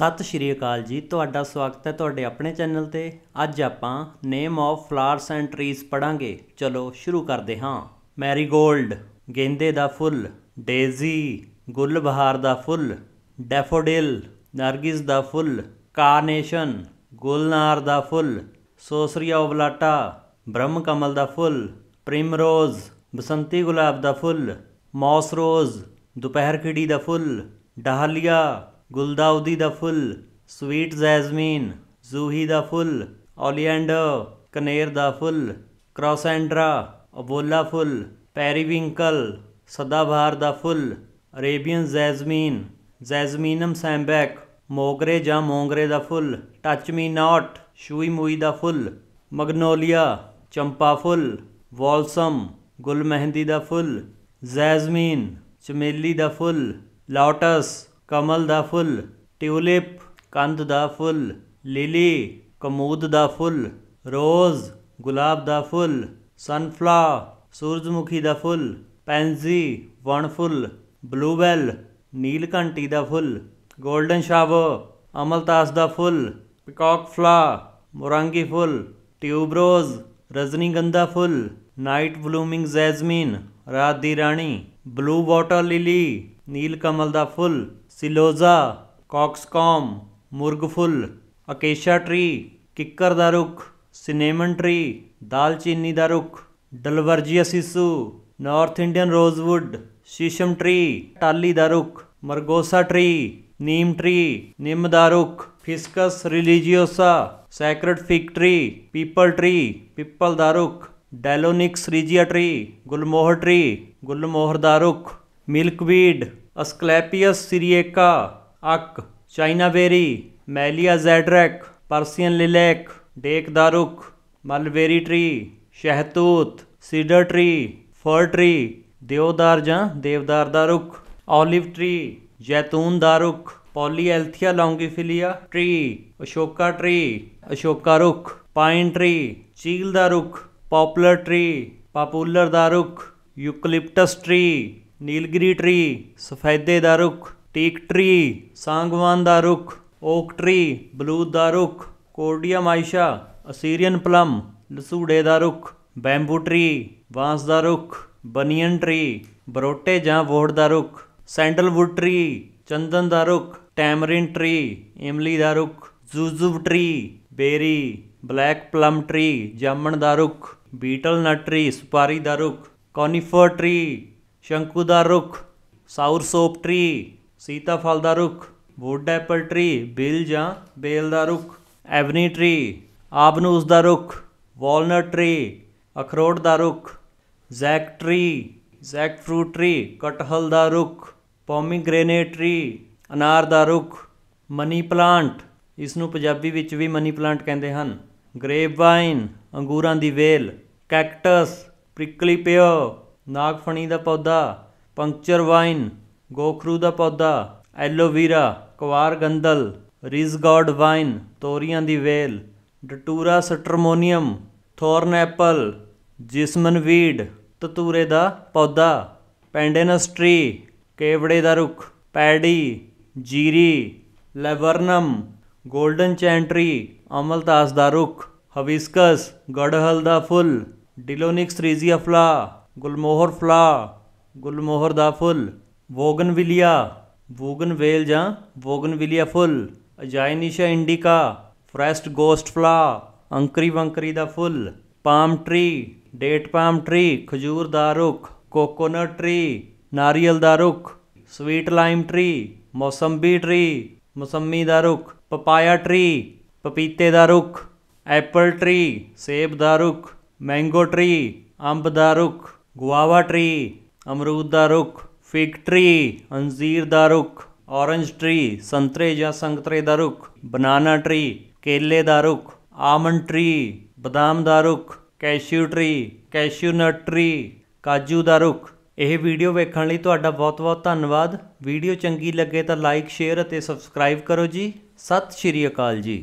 ਸਤਿ ਸ਼੍ਰੀ ਅਕਾਲ ਜੀ ਤੁਹਾਡਾ ਸਵਾਗਤ ਹੈ ਤੁਹਾਡੇ ਆਪਣੇ ਚੈਨਲ ਤੇ ਅੱਜ ਆਪਾਂ name of flowers and trees ਪੜਾਂਗੇ ਚਲੋ ਸ਼ੁਰੂ ਕਰਦੇ ਹਾਂ ਮੈਰੀਗੋਲਡ ਗੇਂਦੇ ਦਾ ਫੁੱਲ ਡੇਜ਼ੀ ਗੁਲਬਹਾਰ ਦਾ ਫੁੱਲ ਡੈਫੋਡਿਲ ਨਰਗਿਸ ਦਾ ਫੁੱਲ ਕਾਰਨੇਸ਼ਨ ਗੁਲਨਾਰ ਦਾ ਫੁੱਲ ਸੋਸਰੀਆ ਓਬਲਾਟਾ ਬ੍ਰਹਮ ਕਮਲ ਦਾ ਫੁੱਲ ਪ੍ਰਿਮਰੋਜ਼ ਬਸੰਤੀ ਗੁਲਾਬ ਦਾ ਫੁੱਲ ਮੌਸ ਰੋਜ਼ ਦੁਪਹਿਰ ਖਿੜੀ ਦਾ ਫੁੱਲ ਡਾਹਲੀਆ गुलदाउदी द फुल स्वीट जैजमीन जूही द फुल ओलियंडर कनेर द फुल क्रॉसेंड्रा अबोला फुल पेरीविंकल सदाबहार द फुल अरेबियन जैजमीन जैजमीनम सैम्बैक मोगरे या मोगरे द फुल टच मी नॉट शूई मुई द फुल मगनोलिया चंपा फुल वॉलसम गुल मेहंदी द फुल जैजमीन चमेली द फुल लॉटस ਕਮਲ ਦਾ ਫੁੱਲ ਟਿਊਲਿਪ ਕੰਦ ਦਾ ਫੁੱਲ ਲਿਲੀ ਕਮੂਦ ਦਾ ਫੁੱਲ ਰੋਜ਼ ਗੁਲਾਬ ਦਾ ਫੁੱਲ ਸਨਫਲਾਵਰ ਸੂਰਜਮੁਖੀ ਦਾ ਫੁੱਲ ਪੈਂਸੀ ਵਣ ਫੁੱਲ ਬਲੂਬੈਲ ਨੀਲਕੰਠੀ ਦਾ ਫੁੱਲ ਗੋਲਡਨ ਸ਼ਾਵਰ ਅਮਲਤਾਸ ਦਾ ਫੁੱਲ ਪਿਕੌਕ ਫਲਾ ਮੁਰੰਗੀ ਫੁੱਲ ਟਿਊਬਰੋਜ਼ ਰਜਨੀਗੰਧਾ ਫੁੱਲ ਨਾਈਟ ਬਲੂਮਿੰਗ ਜੈਸਮੀਨ ਰਾਤ ਦੀ ਰਾਣੀ ਬਲੂ ਵਾਟਰ ਲਿਲੀ ਨੀਲ ਕਮਲ ਦਾ ਫੁੱਲ सिलोज़ा कॉक्सकॉम मुर्गफुल अकेशा ट्री किक्कर दा सिनेमन ट्री दालचीनी दा रुख डलवर्जिया सिसु नॉर्थ इंडियन रोजवुड शीशम ट्री टाली दारुख मरगोसा ट्री नीम ट्री निम दा रुख ficus religiosa sacred fig tree peepal tree पिपल दा रुख Delonix regia tree gulmohar tree गुलमोहर दा रुख मिल्कवीड अस्कलैपियस सीरीका अक chinaberry melia azedarach Persian lilac डेक दारुक मलबेरी ट्री शहतूत सीडर ट्री फर ट्री देवदार ज देवदार दारुक ऑलिव ट्री जैतून दारुक polyalthia longifolia tree Ashoka tree अशोका रुख पाइन ट्री चील दारुक पॉपुलर ट्री पॉपुलर दारुक यूकलिप्टस ट्री ਨੀਲਗਰੀ ਟਰੀ ਸਫੈਦੇ ਦਾ ਰੁੱਖ ਟੀਕ ਟਰੀ ਸਾਂਗਵਾਨ ਦਾ ਰੁੱਖ ਓਕ ਟਰੀ ਬਲੂ ਦਾ ਰੁੱਖ ਕੋਰਡੀਆ ਮਾਈਸ਼ਾ ਅਸੀਰੀਅਨ ਪਲਮ ਲਸੂੜੇ ਦਾ ਰੁੱਖ ਬੈਂਬੂ ਟਰੀ ਬਾਂਸ ਦਾ ਰੁੱਖ ਬਨੀਅਨ ਟਰੀ ਬਰੋਟੇ ਜਾਂ ਵੋੜ ਦਾ ਰੁੱਖ ਸੈਂਡਲਵੁੱਡ ਟਰੀ ਚੰਦਨ ਦਾ ਰੁੱਖ ਟੈਮਰਿਨ ਟਰੀ ਇਮਲੀ ਦਾ ਰੁੱਖ ਜ਼ੂਜ਼ੂਬ ਟਰੀ ਬੇਰੀ ਬਲੈਕ ਪਲਮ ਟਰੀ ਜਾਮਣ ਦਾ ਰੁੱਖ ਬੀਟਲ ਨਟ ਟਰੀ ਸੁਪਾਰੀ ਦਾ ਰੁੱਖ ਕੋਨੀਫਰ ਟਰੀ ਸ਼ੰਕੂ ਦਾ ਰੁੱਖ ਸਾਊਰ ਸੋਪ ਟਰੀ ਫਲ ਦਾ ਰੁੱਖ ਵੁੱਡ ਐਪਲ ਟਰੀ ਬਿਲ ਜਾਂ ਬੇਲ ਦਾ ਰੁੱਖ ਐਵਨੀ ਟਰੀ ਆਬਨੂਸ ਦਾ ਰੁੱਖ ਵਾਲਨਟ ਟਰੀ ਅਖਰੋਟ ਦਾ ਰੁੱਖ jack tree jackfruit tree ਕਟਹਲ ਦਾ ਰੁੱਖ ਪੋਮੀਗ੍ਰੇਨੇਟ ਟਰੀ ਅਨਾਰ ਦਾ ਰੁੱਖ ਮਨੀ ਪਲਾਂਟ ਇਸ ਨੂੰ ਪੰਜਾਬੀ ਵਿੱਚ ਵੀ ਮਨੀ ਪਲਾਂਟ ਕਹਿੰਦੇ ਹਨ ਗ੍ਰੇਪ ਵਾਈਨ ਅੰਗੂਰਾਂ ਦੀ ਵੇਲ ਕੈਕਟਸ ਪ੍ਰਿਕਲੀ ਪੇਅਰ ਨਾਗਫਣੀ ਦਾ ਪੌਦਾ ਪੰਕਚਰ ਵਾਈਨ ਗੋਖਰੂ ਦਾ ਪੌਦਾ ਐਲੋਵੀਰਾ ਕੁਵਾਰ ਗੰਦਲ ਰਿਜ਼ਗਾਰਡ ਵਾਈਨ ਤੋਰੀਆਂ ਦੀ ਵੇਲ ਡਟੂਰਾ ਸਟਰਮੋਨੀਅਮ ਥੋਰਨ ਐਪਲ ਜਿਸਮਨ ਵੀਡ ਤਤੂਰੇ ਦਾ ਪੌਦਾ ਪੈਂਡੇਨਸ ਟ੍ਰੀ ਕੇਵੜੇ ਦਾ ਰੁੱਖ ਪੈੜੀ ਜੀਰੀ ਲੈਵਰਨਮ ਗੋਲਡਨ ਚੈਂਟਰੀ ਅਮਲਤਾਸ ਦਾ ਰੁੱਖ ਹਵਿਸਕਸ ਗੜਹਲ ਦਾ ਫੁੱਲ ਡਿਲੋਨਿਕਸ ਰੀਜ਼ੀਆ ਫਲਾ ਗੁਲਮੋਹਰ ਫਲਾ ਗੁਲਮੋਹਰ ਦਾ ਫੁੱਲ ਵੋਗਨਵਿਲਿਆ ਵੋਗਨਵੇਲ ਜਾਂ ਵੋਗਨਵਿਲਿਆ ਫੁੱਲ aeginetia indica forest ghost flower ਅੰਕਰੀ ਵੰਕਰੀ ਦਾ ਫੁੱਲ palm tree date palm tree ਖਜੂਰ ਦਾ ਰੁੱਖ ਕੋਕੋਨਟ ਟਰੀ ਨਾਰੀਅਲ ਦਾ ਰੁੱਖ sweet lime tree mosambi tree ਮਸੰਮੀ ਦਾ ਰੁੱਖ ਪਪਾਇਆ ਟਰੀ ਪਪੀਤੇ ਦਾ ਰੁੱਖ ਐਪਲ ਟਰੀ ਸੇਬ ਦਾ ਰੁੱਖ ਮੈਂਗੋ ਟਰੀ ਅੰਬ ਦਾ ਰੁੱਖ ਗੁਆਵਾ ਟਰੀ ਅਮਰੂਦ ਦਾ ਰੁੱਖ ਫਿਗ ਟਰੀ ਅੰਜੀਰ ਦਾ ਰੁੱਖ ਔਰੰਜ ਟਰੀ ਸੰਤਰੇ ਜਾਂ ਸੰਗਤਰੇ ਦਾ ਰੁੱਖ ਬਨਾਨਾ ਟਰੀ ਕੇਲੇ ਦਾ ਰੁੱਖ ਆਲਮੰਡ ਟਰੀ ਬਦਾਮ ਦਾ ਰੁੱਖ cashew tree cashew nut tree ਕਾਜੂ ਦਾ ਰੁੱਖ ਇਹ ਵੀਡੀਓ ਵੇਖਣ ਲਈ ਤੁਹਾਡਾ ਬਹੁਤ-ਬਹੁਤ ਧੰਨਵਾਦ ਵੀਡੀਓ ਚੰਗੀ ਲੱਗੇ ਤਾਂ ਲਾਈਕ ਸ਼ੇਅਰ ਅਤੇ ਸਬਸਕ੍ਰਾਈਬ ਕਰੋ ਜੀ ਸਤਿ ਸ਼੍ਰੀ ਅਕਾਲ ਜੀ